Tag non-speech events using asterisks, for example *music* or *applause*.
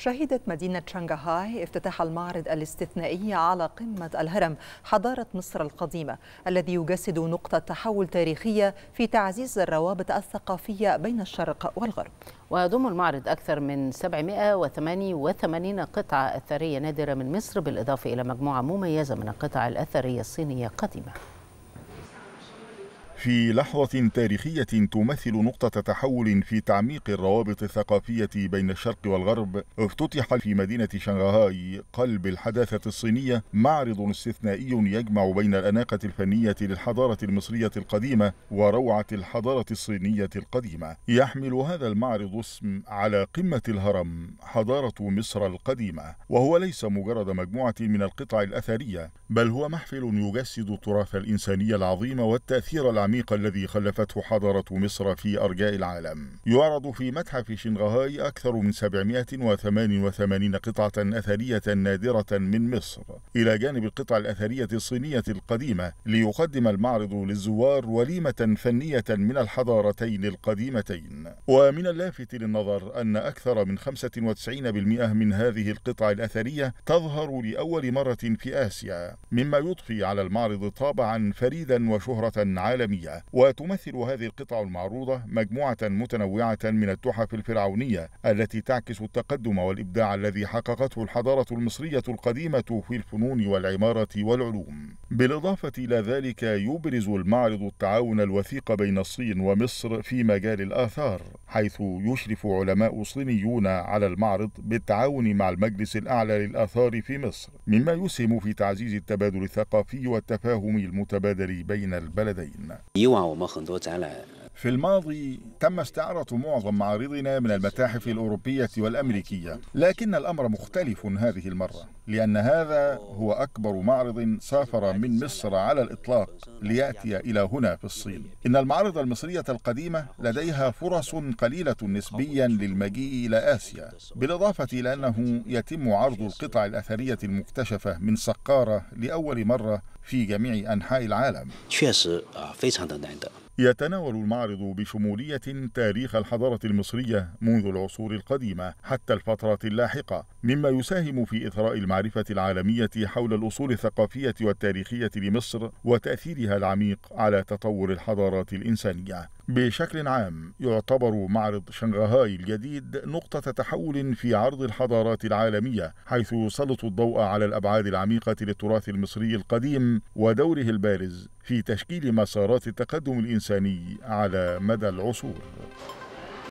شهدت مدينة شنغهاي افتتاح المعرض الاستثنائي على قمة الهرم حضارة مصر القديمة الذي يجسد نقطة تحول تاريخية في تعزيز الروابط الثقافية بين الشرق والغرب ويضم المعرض أكثر من 788 قطعة أثرية نادرة من مصر بالإضافة إلى مجموعة مميزة من القطع الأثرية الصينية القديمة في لحظة تاريخية تمثل نقطة تحول في تعميق الروابط الثقافية بين الشرق والغرب افتتح في مدينة شنغهاي قلب الحداثة الصينية معرض استثنائي يجمع بين الأناقة الفنية للحضارة المصرية القديمة وروعة الحضارة الصينية القديمة يحمل هذا المعرض اسم على قمة الهرم حضارة مصر القديمة وهو ليس مجرد مجموعة من القطع الأثرية بل هو محفل يجسد التراث الإنساني العظيم والتأثير العميق الذي خلفته حضارة مصر في أرجاء العالم يعرض في متحف شنغهاي أكثر من 788 قطعة أثرية نادرة من مصر إلى جانب القطع الأثرية الصينية القديمة ليقدم المعرض للزوار وليمة فنية من الحضارتين القديمتين ومن اللافت للنظر أن أكثر من 95% من هذه القطع الأثرية تظهر لأول مرة في آسيا مما يضفي على المعرض طابعا فريدا وشهرة عالمية وتمثل هذه القطع المعروضة مجموعة متنوعة من التحف الفرعونية التي تعكس التقدم والإبداع الذي حققته الحضارة المصرية القديمة في الفنون والعمارة والعلوم بالإضافة إلى ذلك يبرز المعرض التعاون الوثيق بين الصين ومصر في مجال الآثار حيث يشرف علماء صينيون على المعرض بالتعاون مع المجلس الأعلى للآثار في مصر مما يسهم في تعزيز التبادل الثقافي والتفاهم المتبادل بين البلدين في الماضي تم استعارة معظم معارضنا من المتاحف الأوروبية والأمريكية لكن الأمر مختلف هذه المرة لأن هذا هو أكبر معرض سافر من مصر على الإطلاق ليأتي إلى هنا في الصين إن المعارض المصرية القديمة لديها فرص قليلة نسبيا للمجيء إلى آسيا بالإضافة إلى أنه يتم عرض القطع الأثرية المكتشفة من سقارة لأول مرة في جميع أنحاء العالم *laughs* يتناول المعرض بشمولية تاريخ الحضارة المصرية منذ العصور القديمة حتى الفترة اللاحقة مما يساهم في إثراء المعرفة العالمية حول الأصول الثقافية والتاريخية لمصر وتأثيرها العميق على تطور الحضارات الإنسانية بشكل عام يعتبر معرض شنغهاي الجديد نقطة تحول في عرض الحضارات العالمية حيث يسلط الضوء على الأبعاد العميقة للتراث المصري القديم ودوره البارز في تشكيل مسارات التقدم الإنساني على مدى العصور